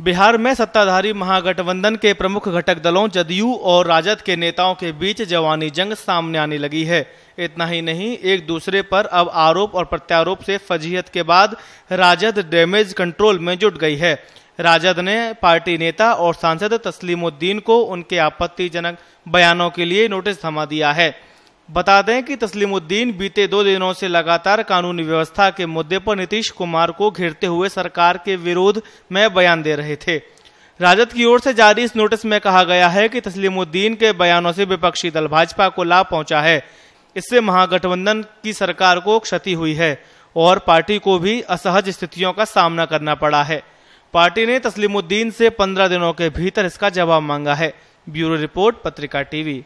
बिहार में सत्ताधारी महागठबंधन के प्रमुख घटक दलों जदयू और राजद के नेताओं के बीच जवानी जंग सामने आने लगी है इतना ही नहीं एक दूसरे पर अब आरोप और प्रत्यारोप से फजीहत के बाद राजद डैमेज कंट्रोल में जुट गई है राजद ने पार्टी नेता और सांसद तस्लीमुद्दीन को उनके आपत्तिजनक बयानों के लिए नोटिस थमा दिया है बता दें कि तस्लीमुद्दीन बीते दो दिनों से लगातार कानून व्यवस्था के मुद्दे पर नीतीश कुमार को घेरते हुए सरकार के विरोध में बयान दे रहे थे राजद की ओर से जारी इस नोटिस में कहा गया है कि तस्लीमुद्दीन के बयानों से विपक्षी दल भाजपा को लाभ पहुंचा है इससे महागठबंधन की सरकार को क्षति हुई है और पार्टी को भी असहज स्थितियों का सामना करना पड़ा है पार्टी ने तस्लीमुद्दीन से पंद्रह दिनों के भीतर इसका जवाब मांगा है ब्यूरो रिपोर्ट पत्रिका टीवी